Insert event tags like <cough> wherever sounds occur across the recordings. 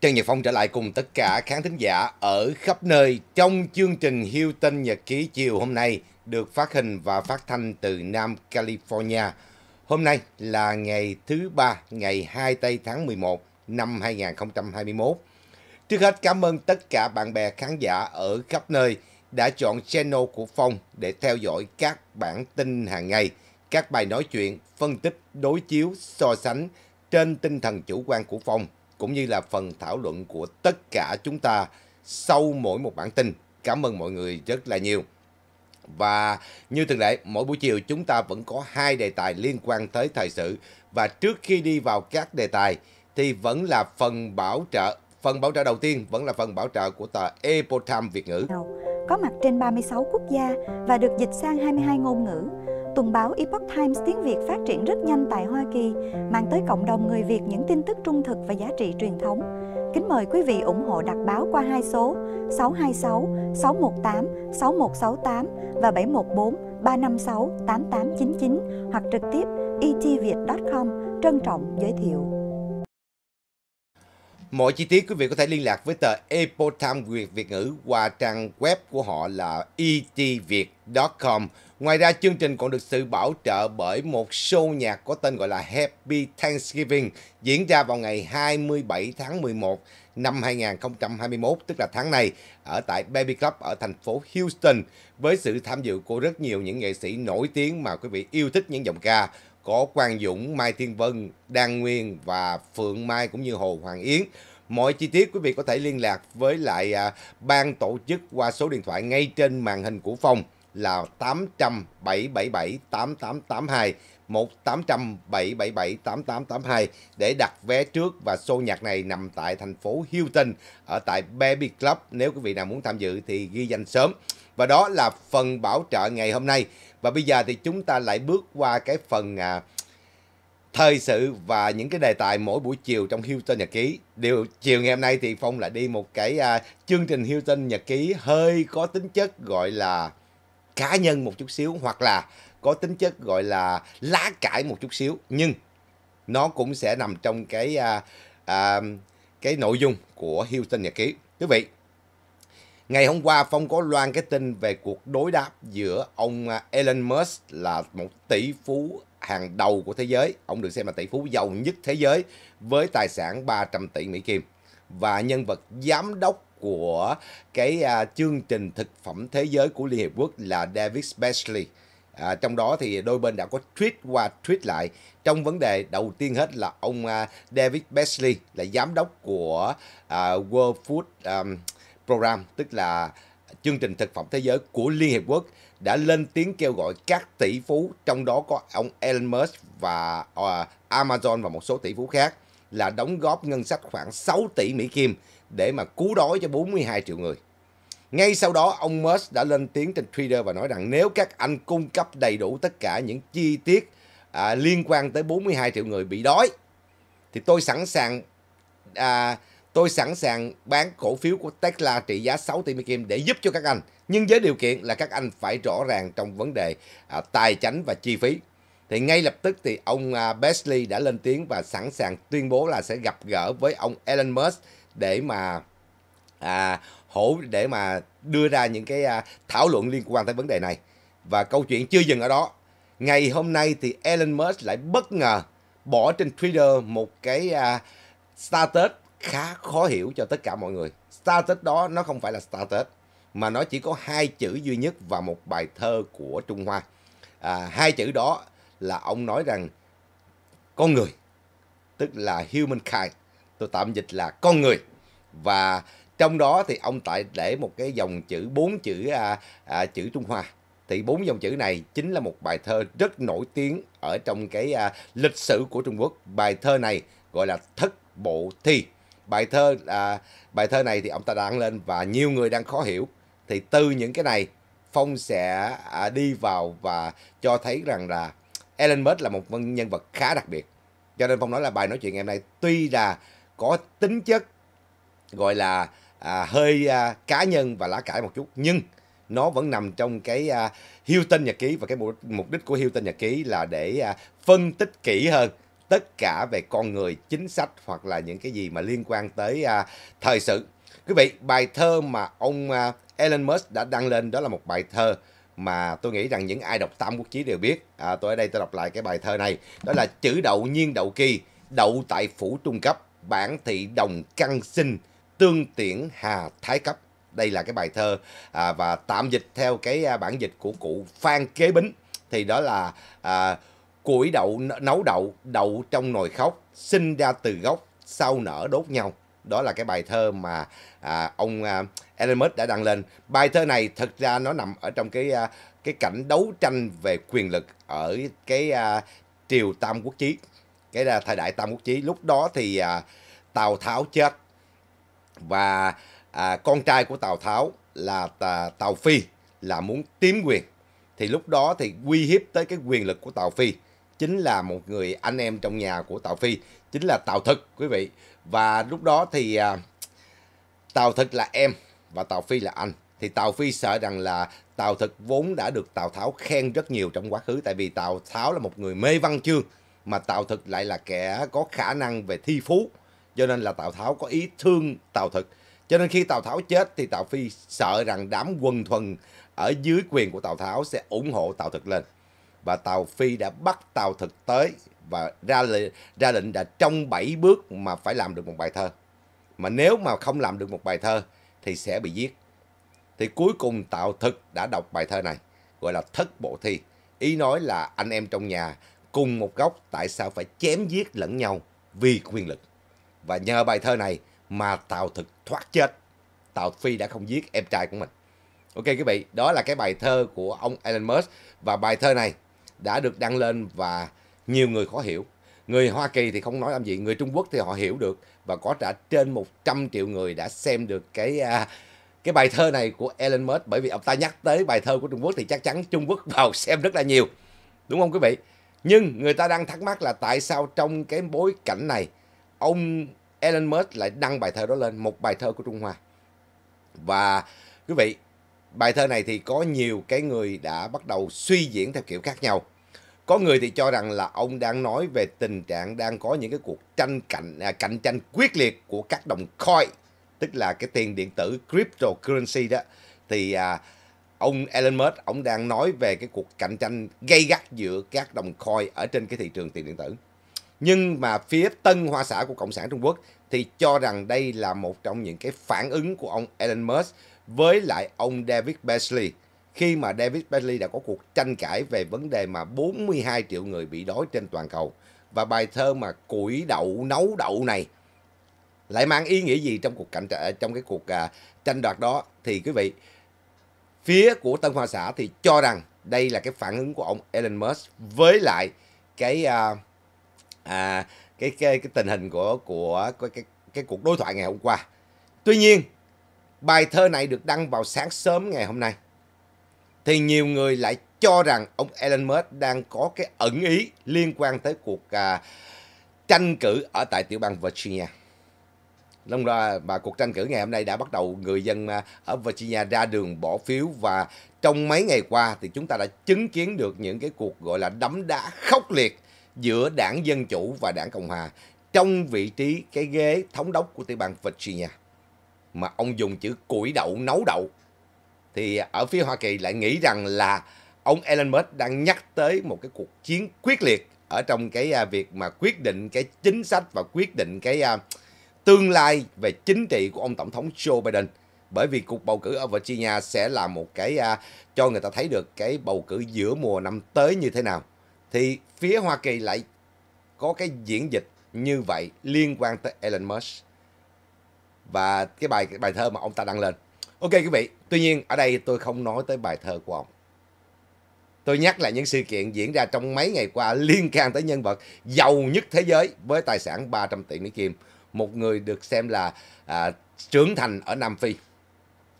Trần Nhật Phong trở lại cùng tất cả khán thính giả ở khắp nơi trong chương trình Hilton Nhật ký chiều hôm nay được phát hình và phát thanh từ Nam California. Hôm nay là ngày thứ ba, ngày 2 tây tháng 11 năm 2021. Trước hết cảm ơn tất cả bạn bè khán giả ở khắp nơi đã chọn channel của Phong để theo dõi các bản tin hàng ngày, các bài nói chuyện, phân tích, đối chiếu, so sánh trên tinh thần chủ quan của Phong – cũng như là phần thảo luận của tất cả chúng ta sau mỗi một bản tin. Cảm ơn mọi người rất là nhiều. Và như thường lệ, mỗi buổi chiều chúng ta vẫn có hai đề tài liên quan tới thời sự. Và trước khi đi vào các đề tài thì vẫn là phần bảo trợ. Phần bảo trợ đầu tiên vẫn là phần bảo trợ của tờ Epotam Việt ngữ. Có mặt trên 36 quốc gia và được dịch sang 22 ngôn ngữ tuần báo Epoch Times tiếng Việt phát triển rất nhanh tại Hoa Kỳ, mang tới cộng đồng người Việt những tin tức trung thực và giá trị truyền thống. Kính mời quý vị ủng hộ đặt báo qua hai số 626 618 6168 và 714 356 8899 hoặc trực tiếp etviet.com trân trọng giới thiệu. Mọi chi tiết quý vị có thể liên lạc với tờ Epoch Times Việt Việt ngữ qua trang web của họ là etviet.com Ngoài ra, chương trình còn được sự bảo trợ bởi một show nhạc có tên gọi là Happy Thanksgiving diễn ra vào ngày 27 tháng 11 năm 2021, tức là tháng này, ở tại Baby Club ở thành phố Houston với sự tham dự của rất nhiều những nghệ sĩ nổi tiếng mà quý vị yêu thích những giọng ca có Quang Dũng, Mai Thiên Vân, Đan Nguyên và Phượng Mai cũng như Hồ Hoàng Yến. Mọi chi tiết quý vị có thể liên lạc với lại à, ban tổ chức qua số điện thoại ngay trên màn hình của phòng là 877 8882 1-800-777-8882 để đặt vé trước và show nhạc này nằm tại thành phố Houston ở tại Baby Club. Nếu quý vị nào muốn tham dự thì ghi danh sớm. Và đó là phần bảo trợ ngày hôm nay. Và bây giờ thì chúng ta lại bước qua cái phần à, thời sự và những cái đề tài mỗi buổi chiều trong Houston Nhật Ký. Điều chiều ngày hôm nay thì Phong lại đi một cái à, chương trình Houston Nhật Ký hơi có tính chất gọi là cá nhân một chút xíu hoặc là có tính chất gọi là lá cải một chút xíu nhưng nó cũng sẽ nằm trong cái à, à, cái nội dung của Hilton nhật ký quý vị ngày hôm qua phong có loan cái tin về cuộc đối đáp giữa ông à, Elon Musk là một tỷ phú hàng đầu của thế giới ông được xem là tỷ phú giàu nhất thế giới với tài sản 300 tỷ Mỹ Kim và nhân vật giám đốc của cái uh, chương trình thực phẩm thế giới của Liên Hiệp Quốc là David Beasley. À, trong đó thì đôi bên đã có tweet qua tweet lại trong vấn đề đầu tiên hết là ông uh, David Beasley là giám đốc của uh, World Food um, Program tức là chương trình thực phẩm thế giới của Liên Hiệp Quốc đã lên tiếng kêu gọi các tỷ phú trong đó có ông Elon Musk và uh, Amazon và một số tỷ phú khác là đóng góp ngân sách khoảng 6 tỷ Mỹ Kim để mà cứu đói cho 42 triệu người. Ngay sau đó, ông Musk đã lên tiếng trên Twitter và nói rằng nếu các anh cung cấp đầy đủ tất cả những chi tiết à, liên quan tới 42 triệu người bị đói, thì tôi sẵn sàng à, tôi sẵn sàng bán cổ phiếu của Tesla trị giá 6 tỷ Mỹ Kim để giúp cho các anh. Nhưng với điều kiện là các anh phải rõ ràng trong vấn đề à, tài chính và chi phí. Thì ngay lập tức thì ông à, Besley đã lên tiếng và sẵn sàng tuyên bố là sẽ gặp gỡ với ông Elon Musk để mà à, hỗ để mà đưa ra những cái à, thảo luận liên quan tới vấn đề này và câu chuyện chưa dừng ở đó ngày hôm nay thì Elon Musk lại bất ngờ bỏ trên Twitter một cái à, status khá khó hiểu cho tất cả mọi người status đó nó không phải là status mà nó chỉ có hai chữ duy nhất và một bài thơ của Trung Hoa à, hai chữ đó là ông nói rằng con người tức là humankind tôi tạm dịch là con người và trong đó thì ông tại để một cái dòng chữ bốn chữ à, à, chữ Trung Hoa thì bốn dòng chữ này chính là một bài thơ rất nổi tiếng ở trong cái à, lịch sử của Trung Quốc bài thơ này gọi là thất bộ thi bài thơ à, bài thơ này thì ông ta đăng lên và nhiều người đang khó hiểu thì từ những cái này Phong sẽ à, đi vào và cho thấy rằng là Elon Musk là một nhân vật khá đặc biệt cho nên Phong nói là bài nói chuyện ngày hôm nay tuy là có tính chất gọi là à, hơi à, cá nhân và lá cải một chút nhưng nó vẫn nằm trong cái à, hiêu tên nhật ký và cái mục đích của hiêu tên nhật ký là để à, phân tích kỹ hơn tất cả về con người chính sách hoặc là những cái gì mà liên quan tới à, thời sự quý vị bài thơ mà ông à, Elon Musk đã đăng lên đó là một bài thơ mà tôi nghĩ rằng những ai đọc Tam Quốc Chí đều biết. À, tôi ở đây tôi đọc lại cái bài thơ này. Đó là chữ đậu nhiên đậu kỳ, đậu tại phủ trung cấp bản thị đồng căn sinh tương tiễn hà thái cấp đây là cái bài thơ à, và tạm dịch theo cái à, bản dịch của cụ phan kế bính thì đó là à, củi đậu nấu đậu đậu trong nồi khóc sinh ra từ gốc sau nở đốt nhau đó là cái bài thơ mà à, ông à, Elmer đã đăng lên bài thơ này thực ra nó nằm ở trong cái à, cái cảnh đấu tranh về quyền lực ở cái à, triều Tam Quốc Chí cái là thời đại tam quốc chí lúc đó thì à, tào tháo chết và à, con trai của tào tháo là tà, tào phi là muốn tiếm quyền thì lúc đó thì uy hiếp tới cái quyền lực của tào phi chính là một người anh em trong nhà của tào phi chính là tào thực quý vị và lúc đó thì à, tào thực là em và tào phi là anh thì Tào Phi sợ rằng là Tào Thực vốn đã được Tào Tháo khen rất nhiều trong quá khứ tại vì Tào Tháo là một người mê văn chương mà Tào Thực lại là kẻ có khả năng về thi phú, cho nên là Tào Tháo có ý thương Tào Thực. Cho nên khi Tào Tháo chết thì Tào Phi sợ rằng đám quân thuần ở dưới quyền của Tào Tháo sẽ ủng hộ Tào Thực lên. Và Tào Phi đã bắt Tào Thực tới và ra lệnh, ra lệnh là trong 7 bước mà phải làm được một bài thơ. Mà nếu mà không làm được một bài thơ thì sẽ bị giết. Thì cuối cùng Tào Thực đã đọc bài thơ này gọi là Thất Bộ Thi. Ý nói là anh em trong nhà cùng một gốc tại sao phải chém giết lẫn nhau vì quyền lực. Và nhờ bài thơ này mà Tào Thực thoát chết. Tào Phi đã không giết em trai của mình. Ok quý vị, đó là cái bài thơ của ông Elon Musk và bài thơ này đã được đăng lên và nhiều người khó hiểu. Người Hoa Kỳ thì không nói làm gì, người Trung Quốc thì họ hiểu được và có cả trên 100 triệu người đã xem được cái uh, cái bài thơ này của Elon Musk bởi vì ông ta nhắc tới bài thơ của Trung Quốc thì chắc chắn Trung Quốc vào xem rất là nhiều. Đúng không quý vị? Nhưng người ta đang thắc mắc là tại sao trong cái bối cảnh này ông Elon Musk lại đăng bài thơ đó lên, một bài thơ của Trung Hoa. Và quý vị, bài thơ này thì có nhiều cái người đã bắt đầu suy diễn theo kiểu khác nhau. Có người thì cho rằng là ông đang nói về tình trạng đang có những cái cuộc tranh cạnh à, cạnh tranh quyết liệt của các đồng coin, tức là cái tiền điện tử cryptocurrency đó. Thì à, ông Elon Musk ông đang nói về cái cuộc cạnh tranh gay gắt giữa các đồng coin ở trên cái thị trường tiền điện tử. Nhưng mà phía tân hoa xã của Cộng sản Trung Quốc thì cho rằng đây là một trong những cái phản ứng của ông Elon Musk với lại ông David Beasley khi mà David Beasley đã có cuộc tranh cãi về vấn đề mà 42 triệu người bị đói trên toàn cầu và bài thơ mà củi đậu nấu đậu này lại mang ý nghĩa gì trong cuộc cạnh trong cái cuộc à, tranh đoạt đó thì quý vị phía của Tân Hoa Xã thì cho rằng đây là cái phản ứng của ông Elon Musk với lại cái à, à, cái, cái cái tình hình của của cái, cái cái cuộc đối thoại ngày hôm qua. Tuy nhiên, bài thơ này được đăng vào sáng sớm ngày hôm nay thì nhiều người lại cho rằng ông Elon Musk đang có cái ẩn ý liên quan tới cuộc à, tranh cử ở tại tiểu bang Virginia. Long ra và cuộc tranh cử ngày hôm nay đã bắt đầu người dân à, ở Virginia ra đường bỏ phiếu và trong mấy ngày qua thì chúng ta đã chứng kiến được những cái cuộc gọi là đấm đá khốc liệt giữa đảng Dân Chủ và đảng Cộng Hòa trong vị trí cái ghế thống đốc của tiểu bang Virginia mà ông dùng chữ củi đậu nấu đậu thì ở phía Hoa Kỳ lại nghĩ rằng là ông Elon Musk đang nhắc tới một cái cuộc chiến quyết liệt ở trong cái à, việc mà quyết định cái chính sách và quyết định cái à, tương lai về chính trị của ông Tổng thống Joe Biden. Bởi vì cuộc bầu cử ở Virginia sẽ là một cái à, cho người ta thấy được cái bầu cử giữa mùa năm tới như thế nào. Thì phía Hoa Kỳ lại có cái diễn dịch như vậy liên quan tới Elon Musk và cái bài cái bài thơ mà ông ta đăng lên. Ok quý vị, tuy nhiên ở đây tôi không nói tới bài thơ của ông. Tôi nhắc lại những sự kiện diễn ra trong mấy ngày qua liên quan tới nhân vật giàu nhất thế giới với tài sản 300 tỷ Mỹ Kim một người được xem là à, trưởng thành ở Nam Phi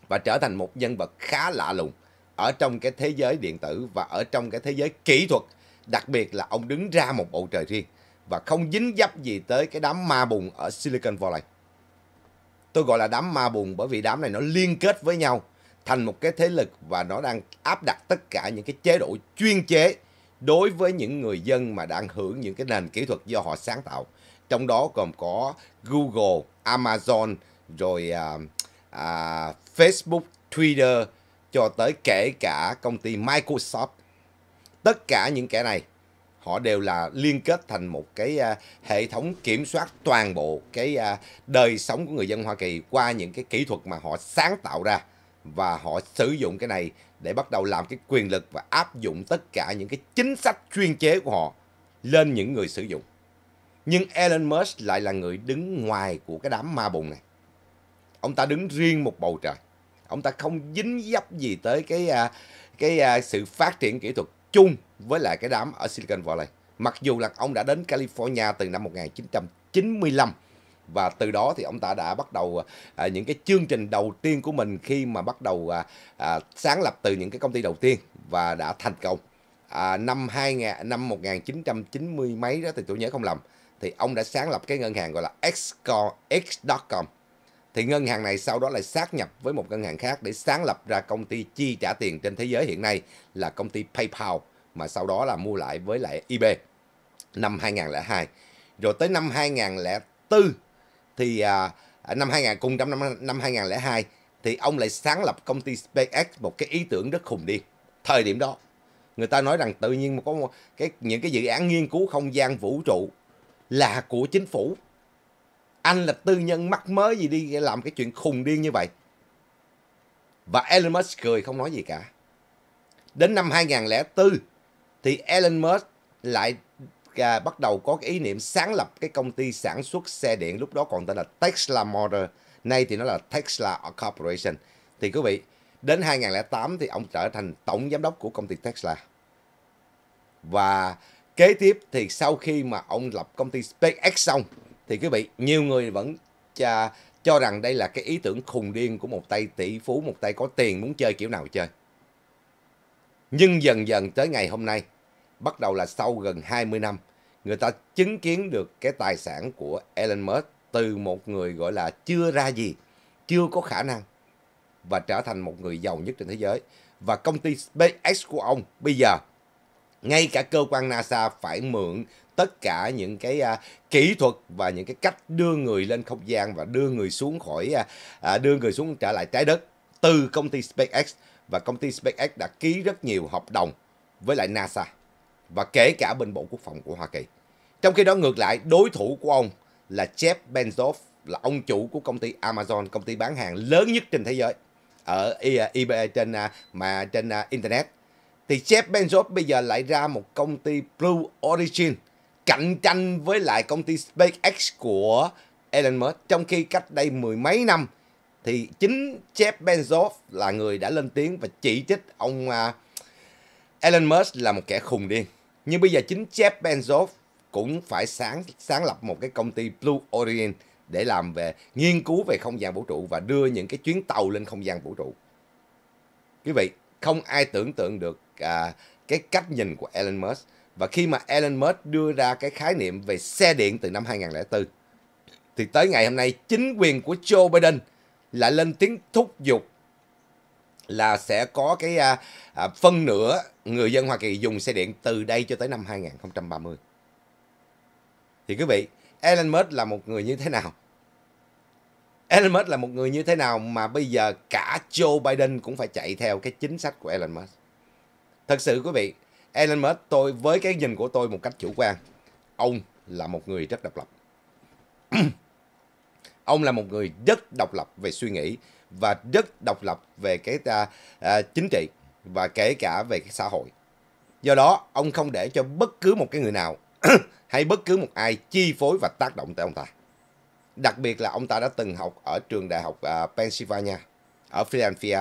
và trở thành một nhân vật khá lạ lùng ở trong cái thế giới điện tử và ở trong cái thế giới kỹ thuật. Đặc biệt là ông đứng ra một bầu trời riêng và không dính dấp gì tới cái đám ma bùn ở Silicon Valley. Tôi gọi là đám ma bùn bởi vì đám này nó liên kết với nhau thành một cái thế lực và nó đang áp đặt tất cả những cái chế độ chuyên chế đối với những người dân mà đang hưởng những cái nền kỹ thuật do họ sáng tạo trong đó còn có Google, Amazon, rồi à, à, Facebook, Twitter cho tới kể cả công ty Microsoft. Tất cả những kẻ này họ đều là liên kết thành một cái à, hệ thống kiểm soát toàn bộ cái à, đời sống của người dân Hoa Kỳ qua những cái kỹ thuật mà họ sáng tạo ra và họ sử dụng cái này để bắt đầu làm cái quyền lực và áp dụng tất cả những cái chính sách chuyên chế của họ lên những người sử dụng. Nhưng Elon Musk lại là người đứng ngoài của cái đám ma bùn này. Ông ta đứng riêng một bầu trời. Ông ta không dính dấp gì tới cái à, cái à, sự phát triển kỹ thuật chung với lại cái đám ở Silicon Valley. Mặc dù là ông đã đến California từ năm 1995 và từ đó thì ông ta đã bắt đầu à, những cái chương trình đầu tiên của mình khi mà bắt đầu à, à, sáng lập từ những cái công ty đầu tiên và đã thành công à, năm 2000 năm 1990 mấy đó thì tôi nhớ không lầm thì ông đã sáng lập cái ngân hàng gọi là Xcom, X.com. Thì ngân hàng này sau đó lại sát nhập với một ngân hàng khác để sáng lập ra công ty chi trả tiền trên thế giới hiện nay là công ty PayPal mà sau đó là mua lại với lại eBay năm 2002. Rồi tới năm 2004 thì à, à năm 2000 cùng năm năm 2002 thì ông lại sáng lập công ty SpaceX một cái ý tưởng rất khùng điên. Thời điểm đó, người ta nói rằng tự nhiên có một cái những cái dự án nghiên cứu không gian vũ trụ là của chính phủ. Anh là tư nhân mắc mới gì đi làm cái chuyện khùng điên như vậy. Và Elon Musk cười không nói gì cả. Đến năm 2004 thì Elon Musk lại à, bắt đầu có cái ý niệm sáng lập cái công ty sản xuất xe điện lúc đó còn tên là Tesla Motor, nay thì nó là Tesla Corporation. Thì quý vị, đến 2008 thì ông trở thành tổng giám đốc của công ty Tesla. Và Kế tiếp thì sau khi mà ông lập công ty SpaceX xong thì quý vị nhiều người vẫn cho, cho rằng đây là cái ý tưởng khùng điên của một tay tỷ phú, một tay có tiền muốn chơi kiểu nào chơi. Nhưng dần dần tới ngày hôm nay, bắt đầu là sau gần 20 năm, người ta chứng kiến được cái tài sản của Elon Musk từ một người gọi là chưa ra gì, chưa có khả năng và trở thành một người giàu nhất trên thế giới. Và công ty SpaceX của ông bây giờ ngay cả cơ quan NASA phải mượn tất cả những cái à, kỹ thuật và những cái cách đưa người lên không gian và đưa người xuống khỏi à, à, đưa người xuống trở lại trái đất từ công ty SpaceX và công ty SpaceX đã ký rất nhiều hợp đồng với lại NASA và kể cả bên Bộ Quốc phòng của Hoa Kỳ. Trong khi đó ngược lại, đối thủ của ông là Jeff Bezos là ông chủ của công ty Amazon, công ty bán hàng lớn nhất trên thế giới ở à, eBay trên à, mà trên internet thì Jeff Bezos bây giờ lại ra một công ty Blue Origin cạnh tranh với lại công ty SpaceX của Elon Musk trong khi cách đây mười mấy năm thì chính Jeff Bezos là người đã lên tiếng và chỉ trích ông à, Elon Musk là một kẻ khùng điên. Nhưng bây giờ chính Jeff Bezos cũng phải sáng sáng lập một cái công ty Blue Origin để làm về nghiên cứu về không gian vũ trụ và đưa những cái chuyến tàu lên không gian vũ trụ. Quý vị, không ai tưởng tượng được à, cái cách nhìn của Elon Musk và khi mà Elon Musk đưa ra cái khái niệm về xe điện từ năm 2004 thì tới ngày hôm nay chính quyền của Joe Biden lại lên tiếng thúc giục là sẽ có cái à, à, phân nửa người dân Hoa Kỳ dùng xe điện từ đây cho tới năm 2030. Thì quý vị, Elon Musk là một người như thế nào? Elon Musk là một người như thế nào mà bây giờ cả Joe Biden cũng phải chạy theo cái chính sách của Elon Musk. Thật sự quý vị, Elon Musk tôi với cái nhìn của tôi một cách chủ quan, ông là một người rất độc lập. <clears throat> ông là một người rất độc lập về suy nghĩ và rất độc lập về cái ta à, uh, à, chính trị và kể cả về cái xã hội. Do đó, ông không để cho bất cứ một cái người nào <clears throat> hay bất cứ một ai chi phối và tác động tới ông ta. Đặc biệt là ông ta đã từng học ở trường đại học uh, Pennsylvania, ở Philadelphia,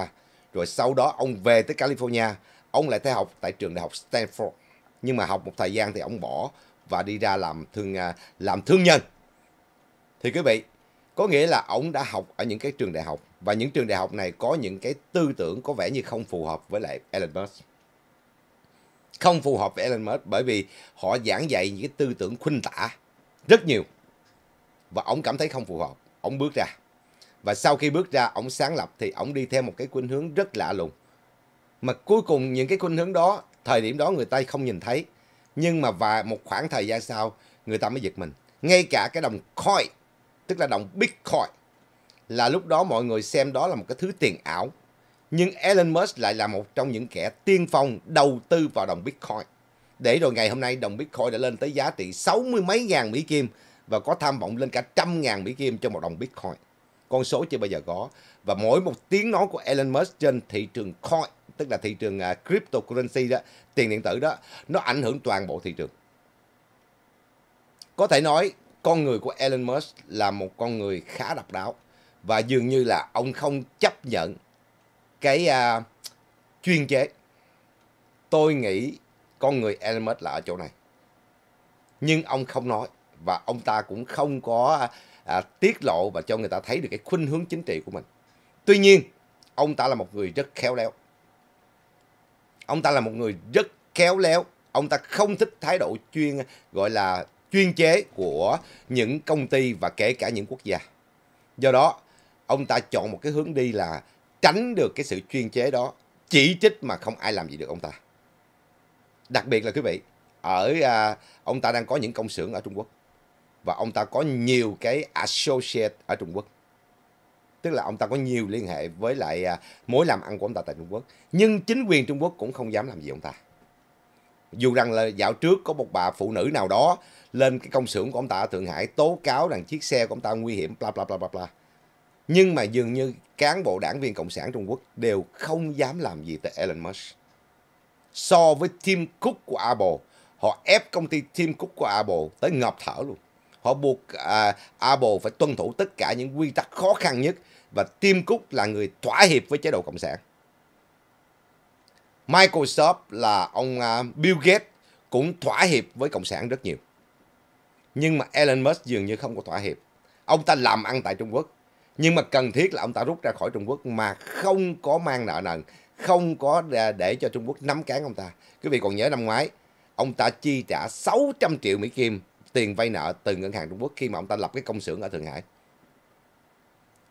rồi sau đó ông về tới California ông lại theo học tại trường đại học Stanford nhưng mà học một thời gian thì ông bỏ và đi ra làm thương à, làm thương nhân thì quý vị có nghĩa là ông đã học ở những cái trường đại học và những trường đại học này có những cái tư tưởng có vẻ như không phù hợp với lại Elon Musk không phù hợp với Elon Musk bởi vì họ giảng dạy những cái tư tưởng khuynh tả rất nhiều và ông cảm thấy không phù hợp ông bước ra và sau khi bước ra ông sáng lập thì ông đi theo một cái khuynh hướng rất lạ lùng mà cuối cùng những cái khuynh hướng đó thời điểm đó người ta không nhìn thấy nhưng mà và một khoảng thời gian sau người ta mới giật mình ngay cả cái đồng coin tức là đồng bitcoin là lúc đó mọi người xem đó là một cái thứ tiền ảo nhưng Elon Musk lại là một trong những kẻ tiên phong đầu tư vào đồng bitcoin để rồi ngày hôm nay đồng bitcoin đã lên tới giá trị sáu mươi mấy ngàn mỹ kim và có tham vọng lên cả trăm ngàn mỹ kim cho một đồng bitcoin con số chưa bao giờ có và mỗi một tiếng nói của Elon Musk trên thị trường coin tức là thị trường uh, cryptocurrency đó, tiền điện tử đó, nó ảnh hưởng toàn bộ thị trường. Có thể nói con người của Elon Musk là một con người khá độc đáo và dường như là ông không chấp nhận cái uh, chuyên chế. Tôi nghĩ con người Elon Musk là ở chỗ này. Nhưng ông không nói và ông ta cũng không có à, tiết lộ và cho người ta thấy được cái khuynh hướng chính trị của mình. Tuy nhiên, ông ta là một người rất khéo léo ông ta là một người rất khéo léo ông ta không thích thái độ chuyên gọi là chuyên chế của những công ty và kể cả những quốc gia do đó ông ta chọn một cái hướng đi là tránh được cái sự chuyên chế đó chỉ trích mà không ai làm gì được ông ta đặc biệt là quý vị ở à, ông ta đang có những công xưởng ở Trung Quốc và ông ta có nhiều cái associate ở Trung Quốc tức là ông ta có nhiều liên hệ với lại à, mối làm ăn của ông ta tại Trung Quốc nhưng chính quyền Trung Quốc cũng không dám làm gì ông ta dù rằng là dạo trước có một bà phụ nữ nào đó lên cái công xưởng của ông ta ở Thượng Hải tố cáo rằng chiếc xe của ông ta nguy hiểm bla bla bla bla bla nhưng mà dường như cán bộ đảng viên Cộng sản Trung Quốc đều không dám làm gì tới Elon Musk so với Tim Cook của Apple họ ép công ty Tim Cook của Apple tới ngập thở luôn họ buộc à, Apple phải tuân thủ tất cả những quy tắc khó khăn nhất và Tim Cook là người thỏa hiệp với chế độ cộng sản. Microsoft là ông à, Bill Gates cũng thỏa hiệp với cộng sản rất nhiều. Nhưng mà Elon Musk dường như không có thỏa hiệp. Ông ta làm ăn tại Trung Quốc, nhưng mà cần thiết là ông ta rút ra khỏi Trung Quốc mà không có mang nợ nần, không có để cho Trung Quốc nắm cán ông ta. Quý vị còn nhớ năm ngoái, ông ta chi trả 600 triệu Mỹ Kim tiền vay nợ từ ngân hàng Trung Quốc khi mà ông ta lập cái công xưởng ở Thượng Hải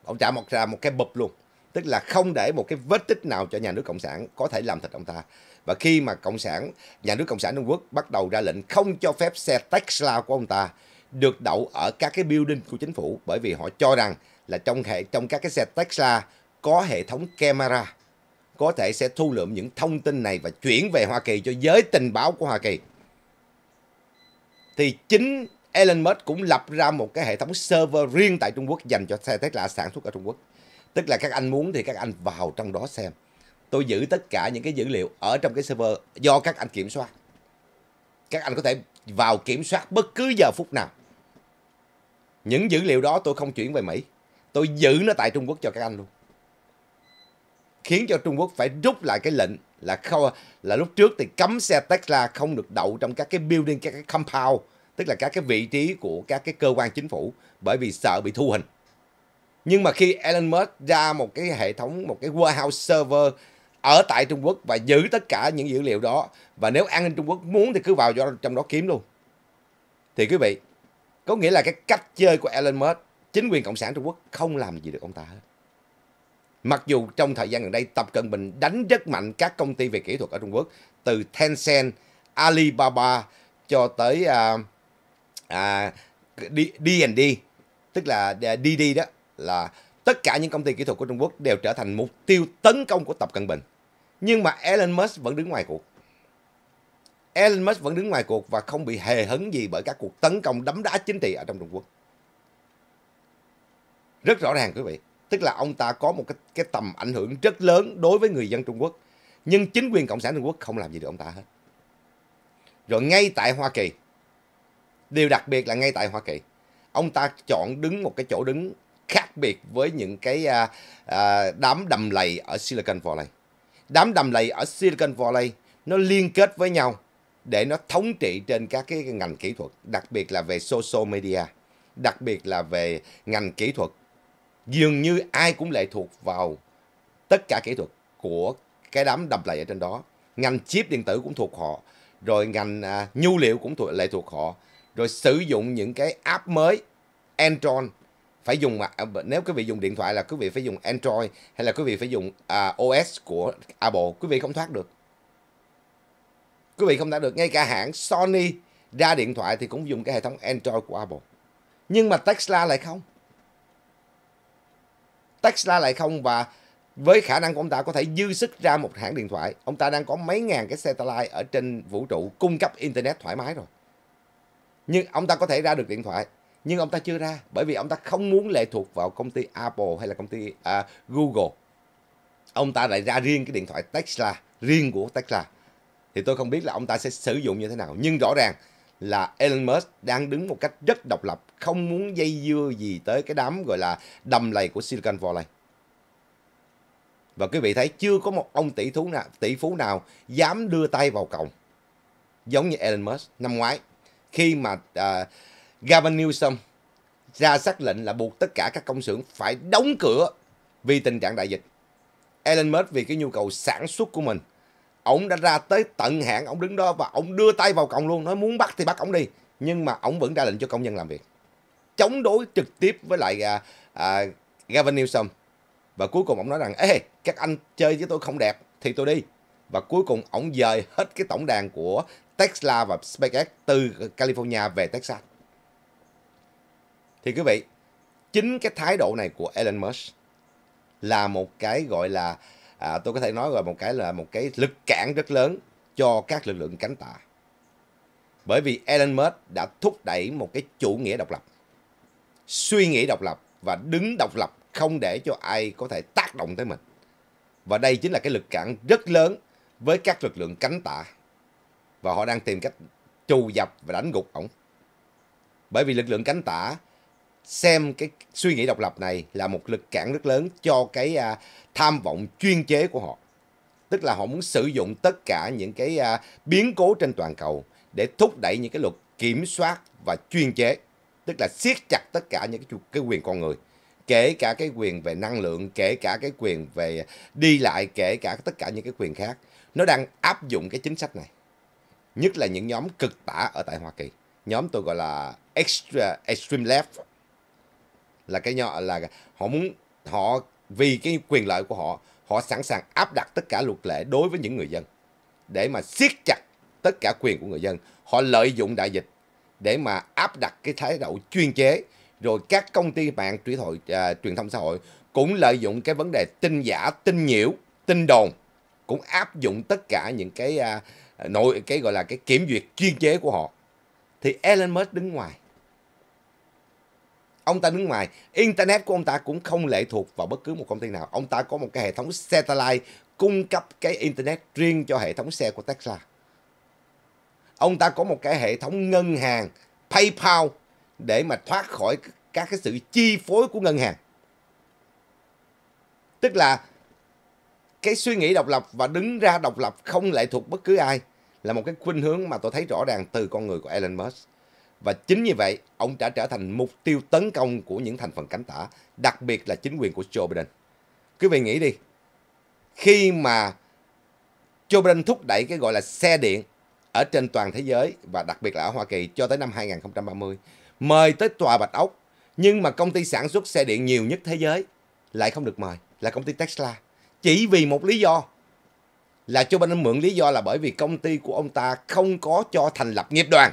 ông trả một ra một cái bụp luôn tức là không để một cái vết tích nào cho nhà nước cộng sản có thể làm thịt ông ta và khi mà cộng sản nhà nước cộng sản trung quốc bắt đầu ra lệnh không cho phép xe tesla của ông ta được đậu ở các cái building của chính phủ bởi vì họ cho rằng là trong hệ trong các cái xe tesla có hệ thống camera có thể sẽ thu lượm những thông tin này và chuyển về hoa kỳ cho giới tình báo của hoa kỳ thì chính Elon Musk cũng lập ra một cái hệ thống server riêng tại Trung Quốc dành cho xe Tesla sản xuất ở Trung Quốc. Tức là các anh muốn thì các anh vào trong đó xem. Tôi giữ tất cả những cái dữ liệu ở trong cái server do các anh kiểm soát. Các anh có thể vào kiểm soát bất cứ giờ phút nào. Những dữ liệu đó tôi không chuyển về Mỹ. Tôi giữ nó tại Trung Quốc cho các anh luôn. Khiến cho Trung Quốc phải rút lại cái lệnh là không là lúc trước thì cấm xe Tesla không được đậu trong các cái building các cái compound tức là các cái vị trí của các cái cơ quan chính phủ bởi vì sợ bị thu hình. Nhưng mà khi Elon Musk ra một cái hệ thống, một cái warehouse server ở tại Trung Quốc và giữ tất cả những dữ liệu đó và nếu an ninh Trung Quốc muốn thì cứ vào trong đó kiếm luôn. Thì quý vị, có nghĩa là cái cách chơi của Elon Musk, chính quyền Cộng sản Trung Quốc không làm gì được ông ta hết. Mặc dù trong thời gian gần đây Tập Cận Bình đánh rất mạnh các công ty về kỹ thuật ở Trung Quốc từ Tencent, Alibaba cho tới uh, à, D&D tức là DD à, đó là tất cả những công ty kỹ thuật của Trung Quốc đều trở thành mục tiêu tấn công của Tập Cận Bình. Nhưng mà Elon Musk vẫn đứng ngoài cuộc. Elon Musk vẫn đứng ngoài cuộc và không bị hề hấn gì bởi các cuộc tấn công đấm đá chính trị ở trong Trung Quốc. Rất rõ ràng quý vị. Tức là ông ta có một cái, cái tầm ảnh hưởng rất lớn đối với người dân Trung Quốc. Nhưng chính quyền Cộng sản Trung Quốc không làm gì được ông ta hết. Rồi ngay tại Hoa Kỳ, Điều đặc biệt là ngay tại Hoa Kỳ, ông ta chọn đứng một cái chỗ đứng khác biệt với những cái à, à, đám đầm lầy ở Silicon Valley. Đám đầm lầy ở Silicon Valley nó liên kết với nhau để nó thống trị trên các cái ngành kỹ thuật, đặc biệt là về social media, đặc biệt là về ngành kỹ thuật. Dường như ai cũng lệ thuộc vào tất cả kỹ thuật của cái đám đầm lầy ở trên đó. Ngành chip điện tử cũng thuộc họ, rồi ngành à, nhu liệu cũng thuộc lệ thuộc họ rồi sử dụng những cái app mới Android phải dùng mà à, nếu quý vị dùng điện thoại là quý vị phải dùng Android hay là quý vị phải dùng uh, à, OS của Apple quý vị không thoát được quý vị không thoát được ngay cả hãng Sony ra điện thoại thì cũng dùng cái hệ thống Android của Apple nhưng mà Tesla lại không Tesla lại không và với khả năng của ông ta có thể dư sức ra một hãng điện thoại ông ta đang có mấy ngàn cái satellite ở trên vũ trụ cung cấp internet thoải mái rồi nhưng ông ta có thể ra được điện thoại nhưng ông ta chưa ra bởi vì ông ta không muốn lệ thuộc vào công ty Apple hay là công ty à, Google ông ta lại ra riêng cái điện thoại Tesla riêng của Tesla thì tôi không biết là ông ta sẽ sử dụng như thế nào nhưng rõ ràng là Elon Musk đang đứng một cách rất độc lập không muốn dây dưa gì tới cái đám gọi là đầm lầy của Silicon Valley và quý vị thấy chưa có một ông tỷ phú nào tỷ phú nào dám đưa tay vào cổng giống như Elon Musk năm ngoái khi mà uh, Gavin Newsom ra xác lệnh là buộc tất cả các công xưởng phải đóng cửa vì tình trạng đại dịch. Elon Musk vì cái nhu cầu sản xuất của mình, ông đã ra tới tận hạn, ông đứng đó và ông đưa tay vào còng luôn, nói muốn bắt thì bắt ông đi, nhưng mà ông vẫn ra lệnh cho công nhân làm việc. Chống đối trực tiếp với lại uh, uh, Gavin Newsom. Và cuối cùng ông nói rằng, ê, các anh chơi với tôi không đẹp thì tôi đi và cuối cùng ổng dời hết cái tổng đàn của Tesla và SpaceX từ California về Texas. Thì quý vị, chính cái thái độ này của Elon Musk là một cái gọi là à, tôi có thể nói gọi một cái là một cái lực cản rất lớn cho các lực lượng cánh tả. Bởi vì Elon Musk đã thúc đẩy một cái chủ nghĩa độc lập, suy nghĩ độc lập và đứng độc lập không để cho ai có thể tác động tới mình. Và đây chính là cái lực cản rất lớn với các lực lượng cánh tả và họ đang tìm cách trù dập và đánh gục ổng. Bởi vì lực lượng cánh tả xem cái suy nghĩ độc lập này là một lực cản rất lớn cho cái à, tham vọng chuyên chế của họ. Tức là họ muốn sử dụng tất cả những cái à, biến cố trên toàn cầu để thúc đẩy những cái luật kiểm soát và chuyên chế. Tức là siết chặt tất cả những cái, cái quyền con người. Kể cả cái quyền về năng lượng, kể cả cái quyền về đi lại, kể cả tất cả những cái quyền khác nó đang áp dụng cái chính sách này. Nhất là những nhóm cực tả ở tại Hoa Kỳ. Nhóm tôi gọi là extra extreme left là cái nhỏ là họ muốn họ vì cái quyền lợi của họ họ sẵn sàng áp đặt tất cả luật lệ đối với những người dân để mà siết chặt tất cả quyền của người dân họ lợi dụng đại dịch để mà áp đặt cái thái độ chuyên chế rồi các công ty mạng truyền à, truyền thông xã hội cũng lợi dụng cái vấn đề tin giả tin nhiễu tin đồn cũng áp dụng tất cả những cái à, nội cái gọi là cái kiểm duyệt chuyên chế của họ thì Elon Musk đứng ngoài ông ta đứng ngoài internet của ông ta cũng không lệ thuộc vào bất cứ một công ty nào ông ta có một cái hệ thống satellite cung cấp cái internet riêng cho hệ thống xe của Tesla ông ta có một cái hệ thống ngân hàng PayPal để mà thoát khỏi các cái sự chi phối của ngân hàng tức là cái suy nghĩ độc lập và đứng ra độc lập không lệ thuộc bất cứ ai là một cái khuynh hướng mà tôi thấy rõ ràng từ con người của Elon Musk. Và chính như vậy, ông đã trở thành mục tiêu tấn công của những thành phần cánh tả, đặc biệt là chính quyền của Joe Biden. Quý vị nghĩ đi, khi mà Joe Biden thúc đẩy cái gọi là xe điện ở trên toàn thế giới và đặc biệt là ở Hoa Kỳ cho tới năm 2030, mời tới tòa Bạch Ốc, nhưng mà công ty sản xuất xe điện nhiều nhất thế giới lại không được mời là công ty Tesla chỉ vì một lý do là Joe Biden mượn lý do là bởi vì công ty của ông ta không có cho thành lập nghiệp đoàn.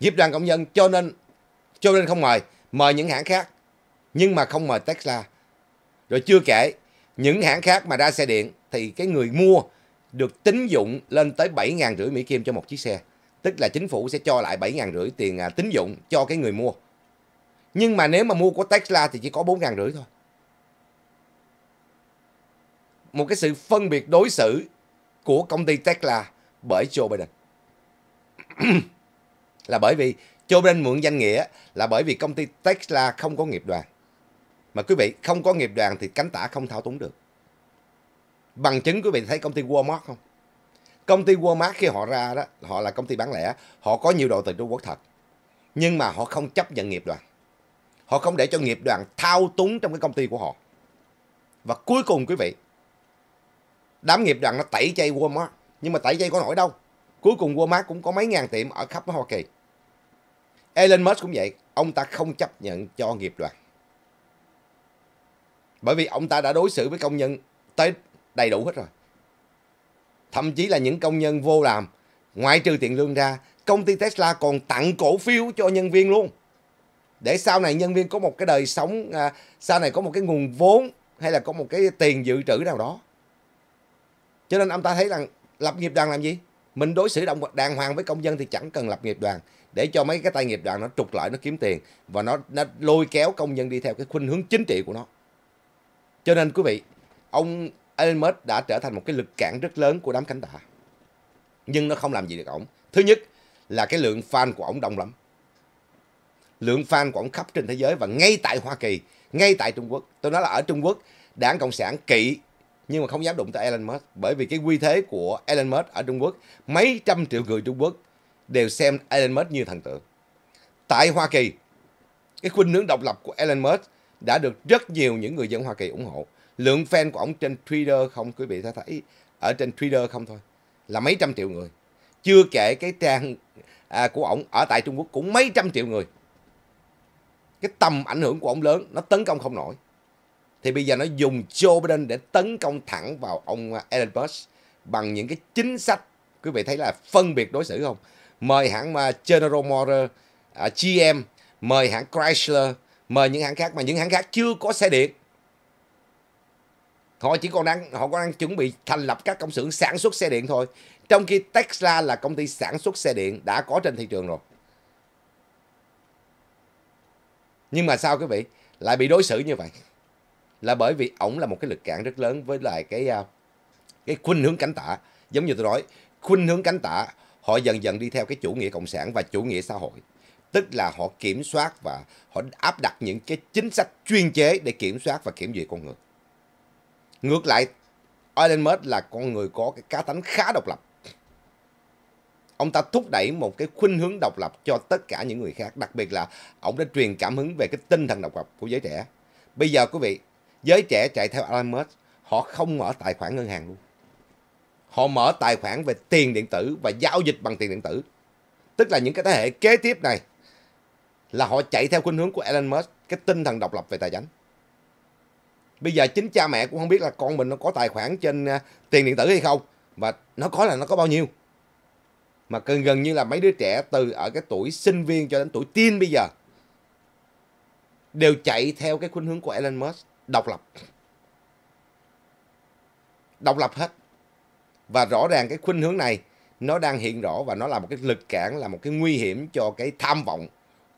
Nghiệp đoàn công nhân cho nên Joe Biden không mời, mời những hãng khác nhưng mà không mời Tesla. Rồi chưa kể những hãng khác mà ra xe điện thì cái người mua được tín dụng lên tới 7 rưỡi Mỹ Kim cho một chiếc xe. Tức là chính phủ sẽ cho lại 7 rưỡi tiền à, tín dụng cho cái người mua. Nhưng mà nếu mà mua của Tesla thì chỉ có 4 rưỡi thôi một cái sự phân biệt đối xử của công ty Tesla bởi Joe Biden. <clears throat> là bởi vì Joe Biden mượn danh nghĩa là bởi vì công ty Tesla không có nghiệp đoàn. Mà quý vị, không có nghiệp đoàn thì cánh tả không thao túng được. Bằng chứng quý vị thấy công ty Walmart không? Công ty Walmart khi họ ra đó, họ là công ty bán lẻ, họ có nhiều đồ từ Trung Quốc thật. Nhưng mà họ không chấp nhận nghiệp đoàn. Họ không để cho nghiệp đoàn thao túng trong cái công ty của họ. Và cuối cùng quý vị, đám nghiệp đoàn nó tẩy chay Walmart nhưng mà tẩy chay có nổi đâu cuối cùng Walmart cũng có mấy ngàn tiệm ở khắp Hoa Kỳ Elon Musk cũng vậy ông ta không chấp nhận cho nghiệp đoàn bởi vì ông ta đã đối xử với công nhân tới đầy đủ hết rồi thậm chí là những công nhân vô làm ngoại trừ tiền lương ra công ty Tesla còn tặng cổ phiếu cho nhân viên luôn để sau này nhân viên có một cái đời sống à, sau này có một cái nguồn vốn hay là có một cái tiền dự trữ nào đó cho nên ông ta thấy rằng lập nghiệp đoàn làm gì mình đối xử động đàng hoàng với công dân thì chẳng cần lập nghiệp đoàn để cho mấy cái tay nghiệp đoàn nó trục lợi nó kiếm tiền và nó nó lôi kéo công dân đi theo cái khuynh hướng chính trị của nó cho nên quý vị ông Elon Musk đã trở thành một cái lực cản rất lớn của đám cánh tả nhưng nó không làm gì được ổng thứ nhất là cái lượng fan của ổng đông lắm lượng fan của ổng khắp trên thế giới và ngay tại Hoa Kỳ ngay tại Trung Quốc tôi nói là ở Trung Quốc đảng cộng sản kỵ nhưng mà không dám đụng tới Elon Musk bởi vì cái quy thế của Elon Musk ở Trung Quốc mấy trăm triệu người Trung Quốc đều xem Elon Musk như thần tượng tại Hoa Kỳ cái khuynh hướng độc lập của Elon Musk đã được rất nhiều những người dân Hoa Kỳ ủng hộ lượng fan của ông trên Twitter không quý vị sẽ thấy ở trên Twitter không thôi là mấy trăm triệu người chưa kể cái trang à, của ông ở tại Trung Quốc cũng mấy trăm triệu người cái tầm ảnh hưởng của ông lớn nó tấn công không nổi thì bây giờ nó dùng Joe Biden để tấn công thẳng vào ông à, Elon Musk bằng những cái chính sách. Quý vị thấy là phân biệt đối xử không? Mời hãng mà General Motors, à, GM, mời hãng Chrysler, mời những hãng khác mà những hãng khác chưa có xe điện. Họ chỉ còn đang họ còn đang chuẩn bị thành lập các công xưởng sản xuất xe điện thôi. Trong khi Tesla là công ty sản xuất xe điện đã có trên thị trường rồi. Nhưng mà sao quý vị lại bị đối xử như vậy? là bởi vì ổng là một cái lực cản rất lớn với lại cái à, cái khuynh hướng cánh tả giống như tôi nói khuynh hướng cánh tả họ dần dần đi theo cái chủ nghĩa cộng sản và chủ nghĩa xã hội tức là họ kiểm soát và họ áp đặt những cái chính sách chuyên chế để kiểm soát và kiểm duyệt con người ngược lại Elon Musk là con người có cái cá tính khá độc lập ông ta thúc đẩy một cái khuynh hướng độc lập cho tất cả những người khác đặc biệt là ông đã truyền cảm hứng về cái tinh thần độc lập của giới trẻ bây giờ quý vị Giới trẻ chạy theo Elon Musk, họ không mở tài khoản ngân hàng luôn. Họ mở tài khoản về tiền điện tử và giao dịch bằng tiền điện tử. Tức là những cái thế hệ kế tiếp này là họ chạy theo khuynh hướng của Elon Musk, cái tinh thần độc lập về tài chính. Bây giờ chính cha mẹ cũng không biết là con mình nó có tài khoản trên à, tiền điện tử hay không và nó có là nó có bao nhiêu. Mà gần gần như là mấy đứa trẻ từ ở cái tuổi sinh viên cho đến tuổi teen bây giờ đều chạy theo cái khuynh hướng của Elon Musk độc lập độc lập hết và rõ ràng cái khuynh hướng này nó đang hiện rõ và nó là một cái lực cản là một cái nguy hiểm cho cái tham vọng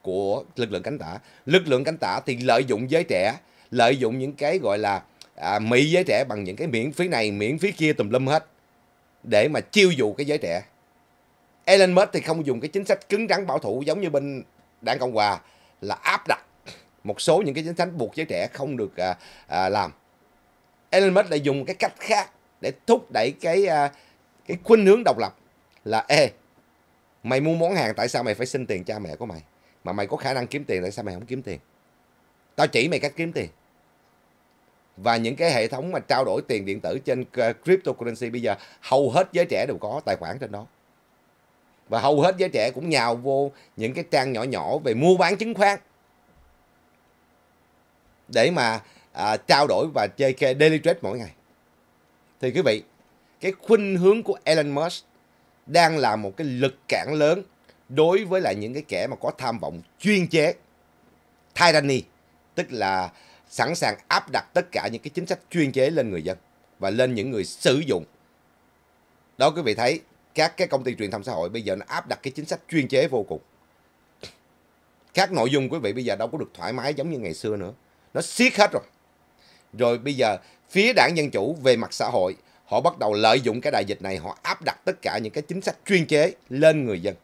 của lực lượng cánh tả lực lượng cánh tả thì lợi dụng giới trẻ lợi dụng những cái gọi là à, mỹ giới trẻ bằng những cái miễn phí này miễn phí kia tùm lum hết để mà chiêu dụ cái giới trẻ Elon Musk thì không dùng cái chính sách cứng rắn bảo thủ giống như bên đảng Cộng Hòa là áp đặt một số những cái chính sách buộc giới trẻ không được à, à, làm Elon Musk lại dùng cái cách khác để thúc đẩy cái à, cái khuynh hướng độc lập là ê mày mua món hàng tại sao mày phải xin tiền cha mẹ của mày mà mày có khả năng kiếm tiền tại sao mày không kiếm tiền tao chỉ mày cách kiếm tiền và những cái hệ thống mà trao đổi tiền điện tử trên à, cryptocurrency bây giờ hầu hết giới trẻ đều có tài khoản trên đó và hầu hết giới trẻ cũng nhào vô những cái trang nhỏ nhỏ về mua bán chứng khoán để mà à, trao đổi và chơi kê daily trade mỗi ngày thì quý vị cái khuynh hướng của Elon Musk đang là một cái lực cản lớn đối với lại những cái kẻ mà có tham vọng chuyên chế tyranny tức là sẵn sàng áp đặt tất cả những cái chính sách chuyên chế lên người dân và lên những người sử dụng đó quý vị thấy các cái công ty truyền thông xã hội bây giờ nó áp đặt cái chính sách chuyên chế vô cùng các nội dung quý vị bây giờ đâu có được thoải mái giống như ngày xưa nữa nó siết hết rồi. Rồi bây giờ phía đảng Dân Chủ về mặt xã hội, họ bắt đầu lợi dụng cái đại dịch này, họ áp đặt tất cả những cái chính sách chuyên chế lên người dân.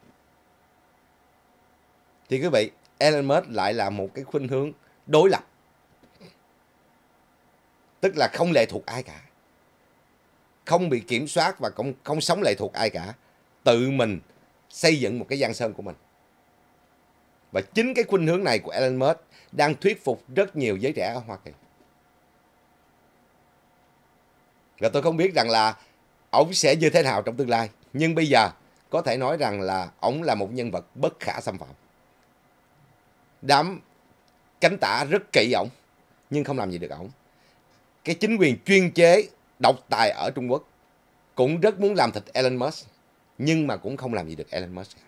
Thì quý vị, Elon Musk lại là một cái khuynh hướng đối lập. Tức là không lệ thuộc ai cả. Không bị kiểm soát và không, không sống lệ thuộc ai cả. Tự mình xây dựng một cái giang sơn của mình. Và chính cái khuynh hướng này của Elon Musk đang thuyết phục rất nhiều giới trẻ ở Hoa Kỳ. Và tôi không biết rằng là ông sẽ như thế nào trong tương lai. Nhưng bây giờ có thể nói rằng là ông là một nhân vật bất khả xâm phạm. Đám cánh tả rất kỵ ổng nhưng không làm gì được ổng. Cái chính quyền chuyên chế độc tài ở Trung Quốc cũng rất muốn làm thịt Elon Musk nhưng mà cũng không làm gì được Elon Musk.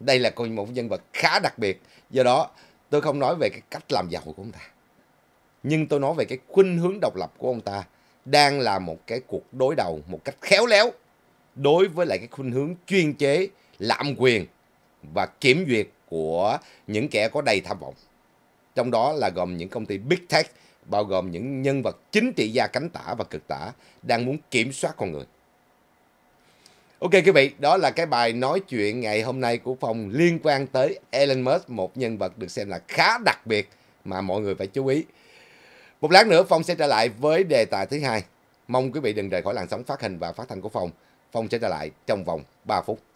Đây là một nhân vật khá đặc biệt. Do đó Tôi không nói về cái cách làm giàu của ông ta. Nhưng tôi nói về cái khuynh hướng độc lập của ông ta đang là một cái cuộc đối đầu một cách khéo léo đối với lại cái khuynh hướng chuyên chế, lạm quyền và kiểm duyệt của những kẻ có đầy tham vọng. Trong đó là gồm những công ty Big Tech, bao gồm những nhân vật chính trị gia cánh tả và cực tả đang muốn kiểm soát con người. Ok quý vị, đó là cái bài nói chuyện ngày hôm nay của Phong liên quan tới Elon Musk, một nhân vật được xem là khá đặc biệt mà mọi người phải chú ý. Một lát nữa Phong sẽ trở lại với đề tài thứ hai. Mong quý vị đừng rời khỏi làn sóng phát hình và phát thanh của Phong. Phong sẽ trở lại trong vòng 3 phút.